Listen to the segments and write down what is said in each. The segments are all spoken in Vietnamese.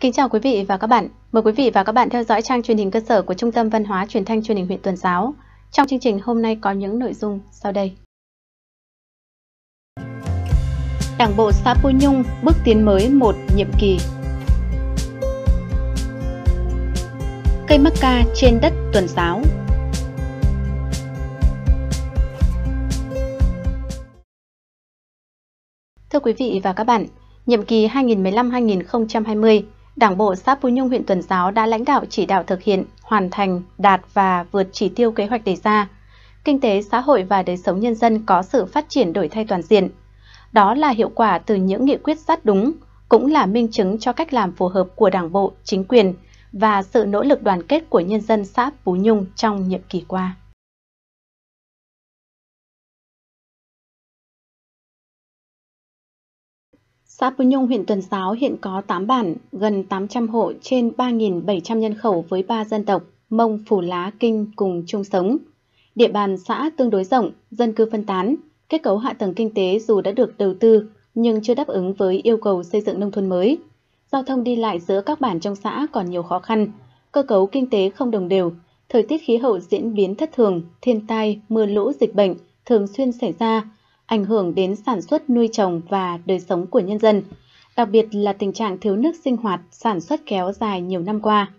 Kính chào quý vị và các bạn. Mời quý vị và các bạn theo dõi trang truyền hình cơ sở của Trung tâm Văn hóa Truyền thanh Truyền hình huyện Tuần Giáo. Trong chương trình hôm nay có những nội dung sau đây. Đảng bộ xã Pô Nhung bước tiến mới một nhiệm kỳ. Cây mắc ca trên đất Tuần Giáo. Thưa quý vị và các bạn, nhiệm kỳ 2015-2020, Đảng bộ xã Phú Nhung huyện Tuần Giáo đã lãnh đạo chỉ đạo thực hiện, hoàn thành, đạt và vượt chỉ tiêu kế hoạch đề ra. Kinh tế, xã hội và đời sống nhân dân có sự phát triển đổi thay toàn diện. Đó là hiệu quả từ những nghị quyết sát đúng, cũng là minh chứng cho cách làm phù hợp của Đảng bộ, chính quyền và sự nỗ lực đoàn kết của nhân dân xã Phú Nhung trong nhiệm kỳ qua. Xã Pú Nhung huyện Tuần Giáo hiện có 8 bản, gần 800 hộ trên 3.700 nhân khẩu với 3 dân tộc, Mông, Phù Lá, Kinh cùng chung sống. Địa bàn xã tương đối rộng, dân cư phân tán, kết cấu hạ tầng kinh tế dù đã được đầu tư nhưng chưa đáp ứng với yêu cầu xây dựng nông thôn mới. Giao thông đi lại giữa các bản trong xã còn nhiều khó khăn, cơ cấu kinh tế không đồng đều, thời tiết khí hậu diễn biến thất thường, thiên tai, mưa lũ, dịch bệnh thường xuyên xảy ra, ảnh hưởng đến sản xuất nuôi trồng và đời sống của nhân dân, đặc biệt là tình trạng thiếu nước sinh hoạt, sản xuất kéo dài nhiều năm qua.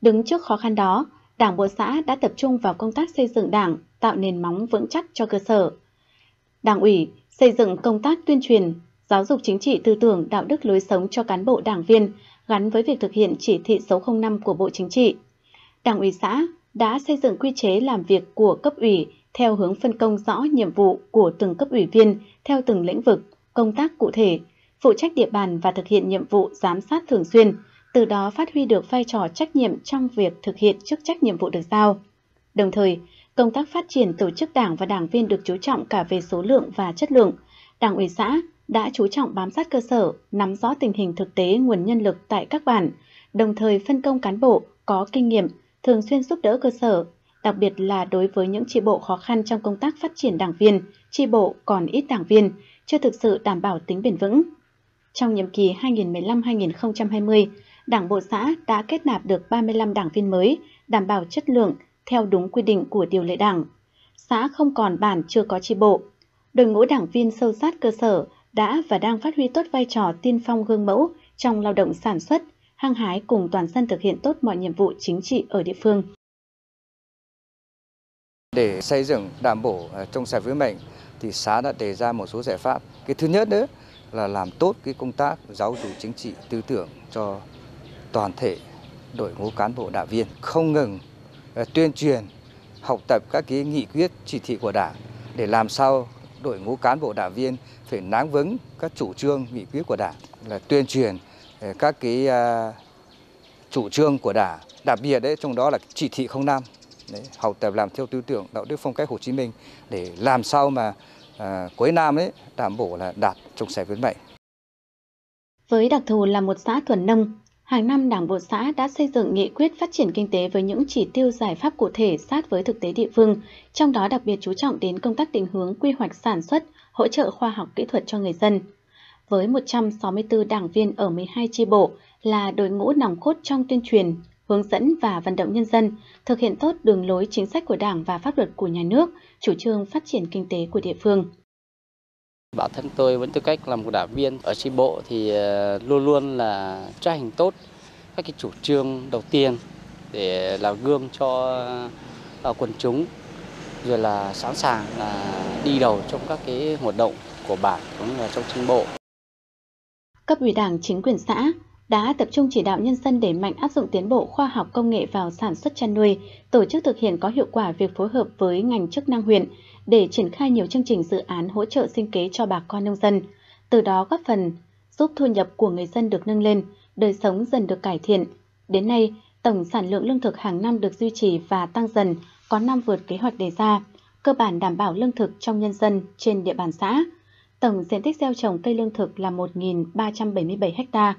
Đứng trước khó khăn đó, Đảng Bộ xã đã tập trung vào công tác xây dựng đảng, tạo nền móng vững chắc cho cơ sở. Đảng ủy xây dựng công tác tuyên truyền, giáo dục chính trị tư tưởng đạo đức lối sống cho cán bộ đảng viên gắn với việc thực hiện chỉ thị số 05 của Bộ Chính trị. Đảng ủy xã đã xây dựng quy chế làm việc của cấp ủy theo hướng phân công rõ nhiệm vụ của từng cấp ủy viên theo từng lĩnh vực, công tác cụ thể, phụ trách địa bàn và thực hiện nhiệm vụ giám sát thường xuyên, từ đó phát huy được vai trò trách nhiệm trong việc thực hiện chức trách nhiệm vụ được giao. Đồng thời, công tác phát triển tổ chức đảng và đảng viên được chú trọng cả về số lượng và chất lượng. Đảng ủy xã đã chú trọng bám sát cơ sở, nắm rõ tình hình thực tế nguồn nhân lực tại các bản, đồng thời phân công cán bộ có kinh nghiệm, thường xuyên giúp đỡ cơ sở đặc biệt là đối với những tri bộ khó khăn trong công tác phát triển đảng viên, tri bộ còn ít đảng viên, chưa thực sự đảm bảo tính bền vững. Trong nhiệm kỳ 2015-2020, Đảng Bộ xã đã kết nạp được 35 đảng viên mới, đảm bảo chất lượng theo đúng quy định của điều lệ đảng. Xã không còn bản chưa có tri bộ. Đội ngũ đảng viên sâu sát cơ sở đã và đang phát huy tốt vai trò tiên phong gương mẫu trong lao động sản xuất, hăng hái cùng toàn dân thực hiện tốt mọi nhiệm vụ chính trị ở địa phương để xây dựng đảm bảo ờ, trong sạch vững mạnh thì xã đã đề ra một số giải pháp. Cái thứ nhất đấy là làm tốt cái công tác giáo dục chính trị tư tưởng cho toàn thể đội ngũ cán bộ đảng viên không ngừng ờ, tuyên truyền học tập các cái nghị quyết chỉ thị của đảng để làm sao đội ngũ cán bộ đảng viên phải nắm vững các chủ trương nghị quyết của đảng là tuyên truyền ờ, các cái à, chủ trương của đảng đặc biệt đấy trong đó là chỉ thị 05 đấy, học tập làm theo tư tưởng đạo đức phong cách Hồ Chí Minh để làm sao mà à, cuối năm ấy đảm bảo là đạt trồng sẻ vững mạnh. Với đặc thù là một xã thuần nông, hàng năm Đảng bộ xã đã xây dựng nghị quyết phát triển kinh tế với những chỉ tiêu giải pháp cụ thể sát với thực tế địa phương, trong đó đặc biệt chú trọng đến công tác định hướng quy hoạch sản xuất, hỗ trợ khoa học kỹ thuật cho người dân. Với 164 đảng viên ở 12 chi bộ là đội ngũ nòng cốt trong tuyên truyền, hướng dẫn và vận động nhân dân thực hiện tốt đường lối chính sách của Đảng và pháp luật của nhà nước, chủ trương phát triển kinh tế của địa phương. Bản thân tôi vẫn tư cách là một đảng viên ở tri bộ thì ờ, luôn luôn là chấp hành tốt các cái chủ trương đầu tiên để làm gương cho ờ, quần chúng rồi là sẵn sàng là ờ, đi đầu trong các cái hoạt động của bản cũng là trong tri bộ. Cấp ủy đảng chính quyền xã đã tập trung chỉ đạo nhân dân đẩy mạnh áp dụng tiến bộ khoa học công nghệ vào sản xuất chăn nuôi, tổ chức thực hiện có hiệu quả việc phối hợp với ngành chức năng huyện để triển khai nhiều chương trình dự án hỗ trợ sinh kế cho bà con nông dân, từ đó góp phần giúp thu nhập của người dân được nâng lên, đời sống dần được cải thiện. Đến nay, tổng sản lượng lương thực hàng năm được duy trì và tăng dần, có năm vượt kế hoạch đề ra, cơ bản đảm bảo lương thực trong nhân dân trên địa bàn xã. Tổng diện tích gieo trồng cây lương thực là 1.377 ha,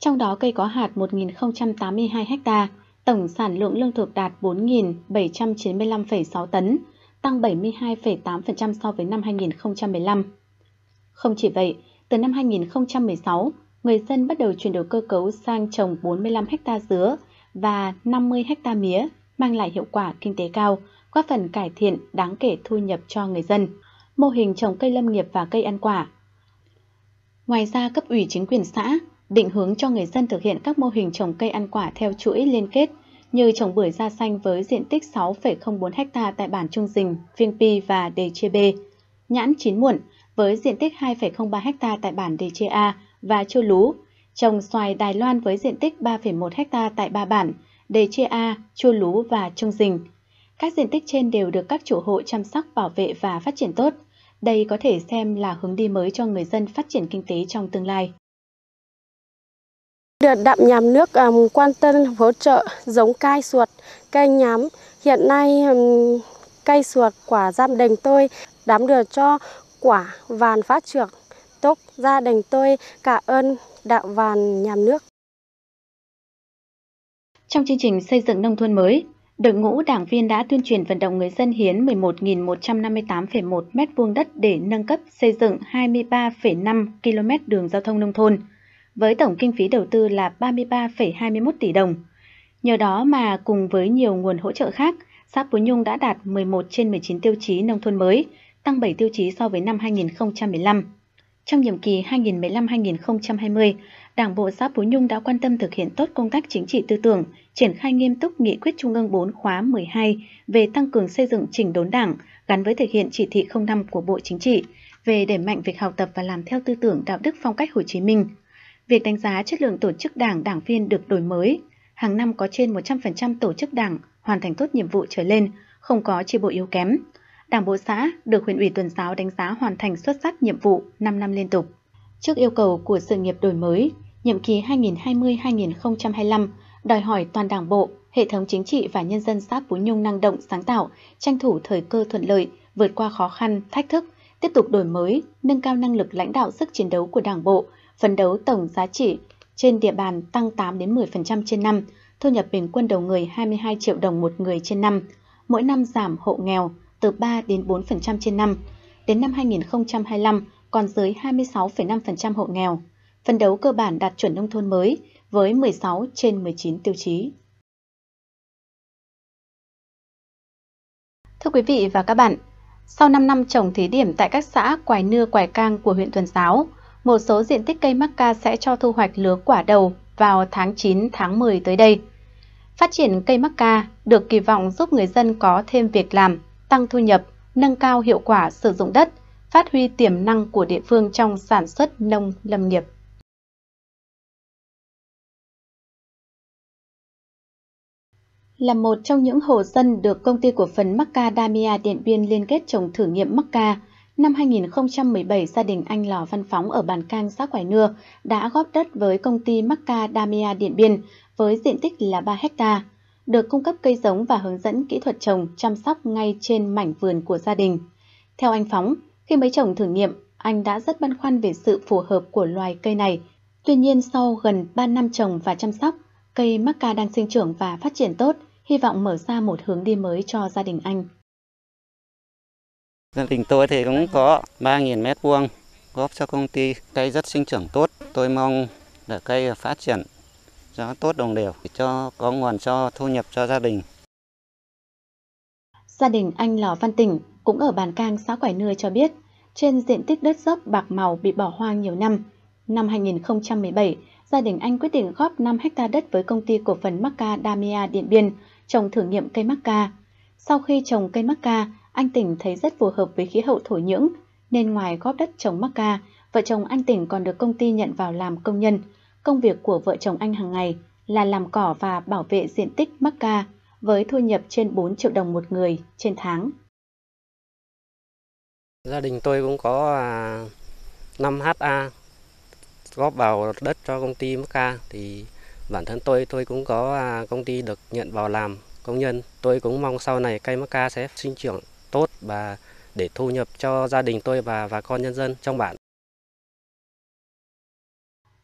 trong đó cây có hạt 1.082 ha, tổng sản lượng lương thực đạt 4.795,6 tấn, tăng 72,8% so với năm 2015. Không chỉ vậy, từ năm 2016, người dân bắt đầu chuyển đổi cơ cấu sang trồng 45 ha dứa và 50 ha mía, mang lại hiệu quả kinh tế cao, góp phần cải thiện đáng kể thu nhập cho người dân. Mô hình trồng cây lâm nghiệp và cây ăn quả. Ngoài ra, cấp ủy chính quyền xã định hướng cho người dân thực hiện các mô hình trồng cây ăn quả theo chuỗi liên kết như trồng bưởi da xanh với diện tích 6,04 ha tại bản Trung Dình, Phiêng Pi và Đề Chê B, nhãn chín muộn với diện tích 2,03 ha tại bản Đề Chê A và Chô Lú, trồng xoài Đài Loan với diện tích 3,1 ha tại ba bản Đề Chê A, Chô Lú và Trung Dình. Các diện tích trên đều được các chủ hộ chăm sóc, bảo vệ và phát triển tốt. Đây có thể xem là hướng đi mới cho người dân phát triển kinh tế trong tương lai. Được đạm nhà nước um, quan tâm hỗ trợ giống cai suột, cây nhám. Hiện nay um, cây suột quả gia đình tôi đám được cho quả vàn phát trưởng tốt gia đình tôi cả ơn đạo vàn nhà nước. Trong chương trình xây dựng nông thôn mới, đội ngũ đảng viên đã tuyên truyền vận động người dân hiến 11.158,1 m2 đất để nâng cấp xây dựng 23,5 km đường giao thông nông thôn với tổng kinh phí đầu tư là 33,21 tỷ đồng. Nhờ đó mà cùng với nhiều nguồn hỗ trợ khác, xã Pú Nhung đã đạt 11 trên 19 tiêu chí nông thôn mới, tăng 7 tiêu chí so với năm 2015. Trong nhiệm kỳ 2015-2020, Đảng bộ xã Phú Nhung đã quan tâm thực hiện tốt công tác chính trị tư tưởng, triển khai nghiêm túc nghị quyết Trung ương 4 khóa 12 về tăng cường xây dựng chỉnh đốn Đảng gắn với thực hiện chỉ thị 05 của Bộ Chính trị về đẩy mạnh việc học tập và làm theo tư tưởng đạo đức phong cách Hồ Chí Minh, Việc đánh giá chất lượng tổ chức đảng đảng viên được đổi mới, hàng năm có trên 100% tổ chức đảng hoàn thành tốt nhiệm vụ trở lên, không có chi bộ yếu kém. Đảng bộ xã được huyện ủy tuần giáo đánh giá hoàn thành xuất sắc nhiệm vụ 5 năm liên tục. Trước yêu cầu của sự nghiệp đổi mới, nhiệm kỳ 2020-2025 đòi hỏi toàn đảng bộ, hệ thống chính trị và nhân dân xã Phú Nhung năng động sáng tạo, tranh thủ thời cơ thuận lợi, vượt qua khó khăn, thách thức, tiếp tục đổi mới, nâng cao năng lực lãnh đạo sức chiến đấu của đảng bộ, phấn đấu tổng giá trị trên địa bàn tăng 8 đến 10% trên năm, thu nhập bình quân đầu người 22 triệu đồng một người trên năm, mỗi năm giảm hộ nghèo từ 3 đến 4% trên năm, đến năm 2025 còn dưới 26,5% hộ nghèo. Phấn đấu cơ bản đạt chuẩn nông thôn mới với 16 trên 19 tiêu chí. Thưa quý vị và các bạn, sau 5 năm trồng thí điểm tại các xã Quài Nưa, Quài Cang của huyện Tuần Giáo, một số diện tích cây mắc ca sẽ cho thu hoạch lứa quả đầu vào tháng 9, tháng 10 tới đây. Phát triển cây mắc ca được kỳ vọng giúp người dân có thêm việc làm, tăng thu nhập, nâng cao hiệu quả sử dụng đất, phát huy tiềm năng của địa phương trong sản xuất nông lâm nghiệp. là một trong những hồ dân được công ty cổ phần Macca Damia Điện Biên liên kết trồng thử nghiệm Macca Năm 2017, gia đình anh Lò Văn Phóng ở Bàn Cang, xã Quải Nưa đã góp đất với công ty Macca Damia Điện Biên với diện tích là 3 hecta, được cung cấp cây giống và hướng dẫn kỹ thuật trồng chăm sóc ngay trên mảnh vườn của gia đình. Theo anh Phóng, khi mới trồng thử nghiệm, anh đã rất băn khoăn về sự phù hợp của loài cây này. Tuy nhiên, sau gần 3 năm trồng và chăm sóc, cây Macca đang sinh trưởng và phát triển tốt, hy vọng mở ra một hướng đi mới cho gia đình anh. Gia đình tôi thì cũng có 3.000 mét vuông góp cho công ty. Cây rất sinh trưởng tốt. Tôi mong để cây phát triển giá tốt đồng đều để cho có nguồn cho thu nhập cho gia đình. Gia đình anh Lò Văn Tỉnh cũng ở bàn cang xã Quải Nưa cho biết, trên diện tích đất dốc bạc màu bị bỏ hoang nhiều năm, năm 2017, gia đình anh quyết định góp 5 hecta đất với công ty cổ phần Macca Damia Điện Biên trồng thử nghiệm cây Macca. Sau khi trồng cây mắc ca, anh Tỉnh thấy rất phù hợp với khí hậu thổ nhưỡng, nên ngoài góp đất trồng mắc ca, vợ chồng anh Tỉnh còn được công ty nhận vào làm công nhân. Công việc của vợ chồng anh hàng ngày là làm cỏ và bảo vệ diện tích mắc ca, với thu nhập trên 4 triệu đồng một người trên tháng. Gia đình tôi cũng có 5 à, ha góp vào đất cho công ty mắc ca thì bản thân tôi tôi cũng có à, công ty được nhận vào làm công nhân. Tôi cũng mong sau này cây mắc ca sẽ sinh trưởng tốt và để thu nhập cho gia đình tôi và và con nhân dân trong bản.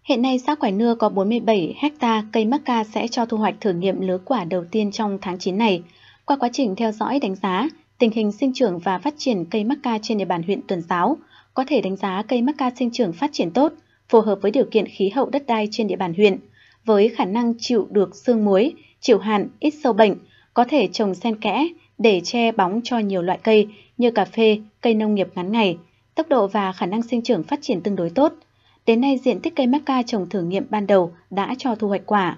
Hiện nay xã Quải Nưa có 47 hecta cây mắc ca sẽ cho thu hoạch thử nghiệm lứa quả đầu tiên trong tháng 9 này. Qua quá trình theo dõi đánh giá, tình hình sinh trưởng và phát triển cây mắc ca trên địa bàn huyện Tuần Giáo có thể đánh giá cây mắc ca sinh trưởng phát triển tốt, phù hợp với điều kiện khí hậu đất đai trên địa bàn huyện, với khả năng chịu được sương muối, chịu hạn, ít sâu bệnh, có thể trồng xen kẽ để che bóng cho nhiều loại cây như cà phê, cây nông nghiệp ngắn ngày. Tốc độ và khả năng sinh trưởng phát triển tương đối tốt. Đến nay, diện tích cây macca trồng thử nghiệm ban đầu đã cho thu hoạch quả.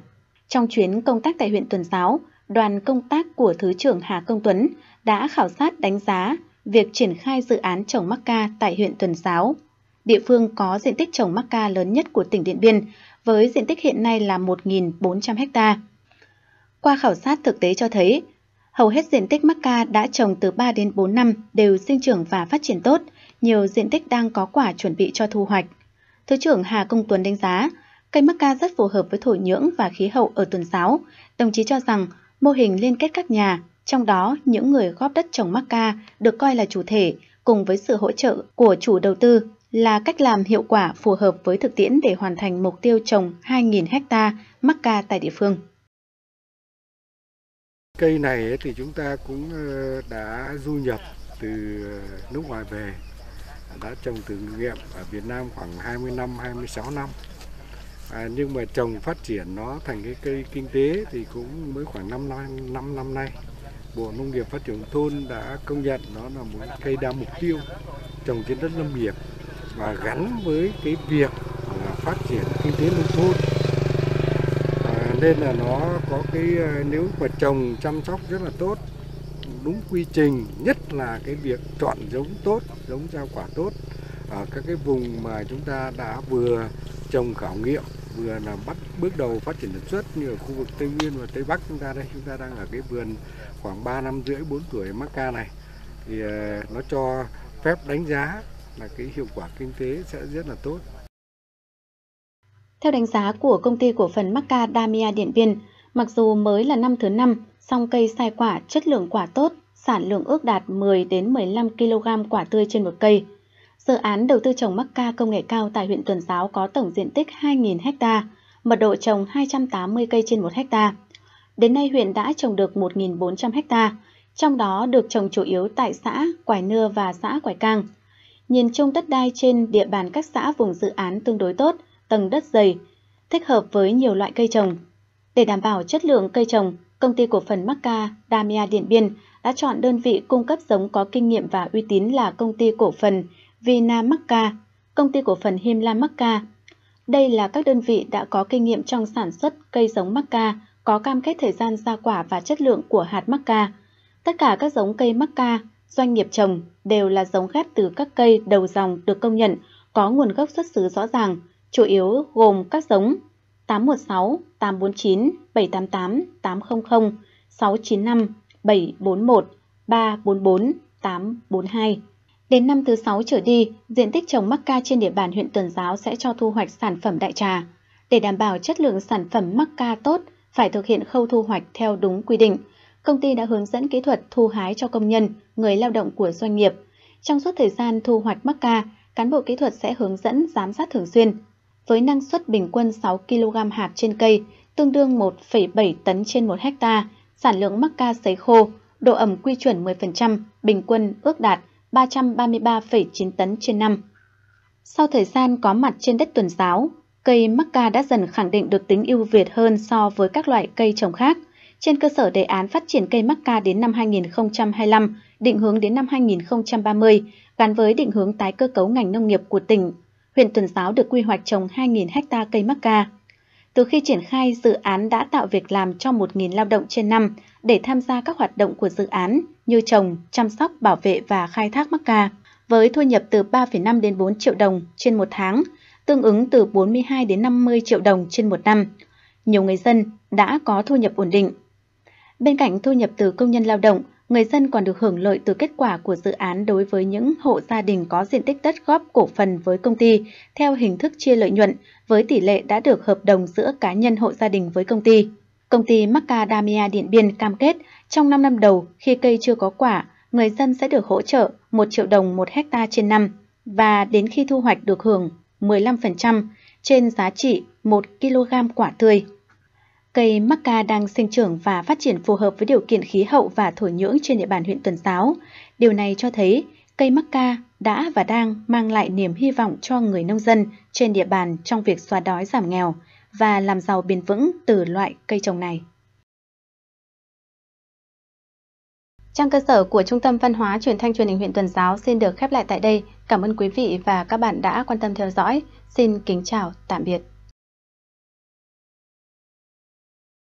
Trong chuyến công tác tại huyện Tuần Giáo, đoàn công tác của Thứ trưởng Hà Công Tuấn đã khảo sát đánh giá việc triển khai dự án trồng macca tại huyện Tuần Giáo. Địa phương có diện tích trồng macca lớn nhất của tỉnh Điện Biên với diện tích hiện nay là 1.400 ha. Qua khảo sát thực tế cho thấy, hầu hết diện tích mắc ca đã trồng từ 3 đến 4 năm đều sinh trưởng và phát triển tốt, nhiều diện tích đang có quả chuẩn bị cho thu hoạch. Thứ trưởng Hà Công Tuấn đánh giá, cây mắc ca rất phù hợp với thổ nhưỡng và khí hậu ở tuần 6. Đồng chí cho rằng, mô hình liên kết các nhà, trong đó những người góp đất trồng mắc ca được coi là chủ thể, cùng với sự hỗ trợ của chủ đầu tư là cách làm hiệu quả phù hợp với thực tiễn để hoàn thành mục tiêu trồng 2.000 ha mắc ca tại địa phương. Cây này thì chúng ta cũng ờ, đã du nhập từ ờ, nước ngoài về, đã trồng thử nghiệm ở Việt Nam khoảng 20 năm, 26 năm. À, nhưng mà trồng phát triển nó thành cái cây kinh tế thì cũng mới khoảng 5 năm, 5 năm nay. Bộ Nông nghiệp Phát triển Thôn đã công nhận nó là một cây đa mục tiêu trồng trên đất lâm nghiệp và gắn với cái việc phát triển kinh tế nông thôn nên là nó có cái ờ, nếu mà trồng chăm sóc rất là tốt đúng quy trình nhất là cái việc chọn giống tốt giống rau quả tốt ở các cái vùng mà chúng ta đã vừa trồng khảo nghiệm vừa là bắt bước đầu phát triển sản xuất như ở khu vực Tây Nguyên và Tây Bắc chúng ta đây chúng ta đang ở cái vườn khoảng 3 năm rưỡi 4 tuổi mắc ca này thì ờ, nó cho phép đánh giá là cái hiệu quả kinh tế sẽ rất là tốt theo đánh giá của công ty cổ phần Macca Damia Điện Biên, mặc dù mới là năm thứ năm, song cây sai quả chất lượng quả tốt, sản lượng ước đạt 10 đến 15 kg quả tươi trên một cây. Dự án đầu tư trồng Macca công nghệ cao tại huyện Tuần Giáo có tổng diện tích 2.000 ha, mật độ trồng 280 cây trên 1 ha. Đến nay huyện đã trồng được 1.400 ha, trong đó được trồng chủ yếu tại xã Quải Nưa và xã Quải Cang. Nhìn chung đất đai trên địa bàn các xã vùng dự án tương đối tốt – tầng đất dày, thích hợp với nhiều loại cây trồng. Để đảm bảo chất lượng cây trồng, công ty cổ phần Macca Damia Điện Biên đã chọn đơn vị cung cấp giống có kinh nghiệm và uy tín là công ty cổ phần Vina Macca, công ty cổ phần Himla Macca. Đây là các đơn vị đã có kinh nghiệm trong sản xuất cây giống Macca, có cam kết thời gian ra quả và chất lượng của hạt Macca. Tất cả các giống cây Macca, doanh nghiệp trồng đều là giống ghép từ các cây đầu dòng được công nhận, có nguồn gốc xuất xứ rõ ràng, chủ yếu gồm các giống 816, 849, 788, 800, 695, 741, 344, 842. Đến năm thứ 6 trở đi, diện tích trồng mắc ca trên địa bàn huyện Tuần Giáo sẽ cho thu hoạch sản phẩm đại trà. Để đảm bảo chất lượng sản phẩm mắc ca tốt, phải thực hiện khâu thu hoạch theo đúng quy định. Công ty đã hướng dẫn kỹ thuật thu hái cho công nhân, người lao động của doanh nghiệp. Trong suốt thời gian thu hoạch mắc ca, cán bộ kỹ thuật sẽ hướng dẫn giám sát thường xuyên, với năng suất bình quân 6 kg hạt trên cây, tương đương 1,7 tấn trên 1 ha, sản lượng mắc ca sấy khô, độ ẩm quy chuẩn 10%, bình quân ước đạt 333,9 tấn trên năm. Sau thời gian có mặt trên đất tuần giáo, cây mắc ca đã dần khẳng định được tính ưu việt hơn so với các loại cây trồng khác. Trên cơ sở đề án phát triển cây mắc ca đến năm 2025, định hướng đến năm 2030, gắn với định hướng tái cơ cấu ngành nông nghiệp của tỉnh huyện Tuần Giáo được quy hoạch trồng 2.000 ha cây mắc ca. Từ khi triển khai, dự án đã tạo việc làm cho 1.000 lao động trên năm để tham gia các hoạt động của dự án như trồng, chăm sóc, bảo vệ và khai thác mắc ca. Với thu nhập từ 3,5 đến 4 triệu đồng trên một tháng, tương ứng từ 42 đến 50 triệu đồng trên một năm, nhiều người dân đã có thu nhập ổn định. Bên cạnh thu nhập từ công nhân lao động, người dân còn được hưởng lợi từ kết quả của dự án đối với những hộ gia đình có diện tích đất góp cổ phần với công ty theo hình thức chia lợi nhuận với tỷ lệ đã được hợp đồng giữa cá nhân hộ gia đình với công ty. Công ty Macadamia Điện Biên cam kết trong 5 năm đầu khi cây chưa có quả, người dân sẽ được hỗ trợ 1 triệu đồng một hecta trên năm và đến khi thu hoạch được hưởng 15% trên giá trị 1 kg quả tươi. Cây macca đang sinh trưởng và phát triển phù hợp với điều kiện khí hậu và thổ nhưỡng trên địa bàn huyện Tuần Giáo. Điều này cho thấy cây macca đã và đang mang lại niềm hy vọng cho người nông dân trên địa bàn trong việc xóa đói giảm nghèo và làm giàu bền vững từ loại cây trồng này. Trang cơ sở của Trung tâm Văn hóa Truyền thanh Truyền hình huyện Tuần Giáo xin được khép lại tại đây. Cảm ơn quý vị và các bạn đã quan tâm theo dõi. Xin kính chào, tạm biệt.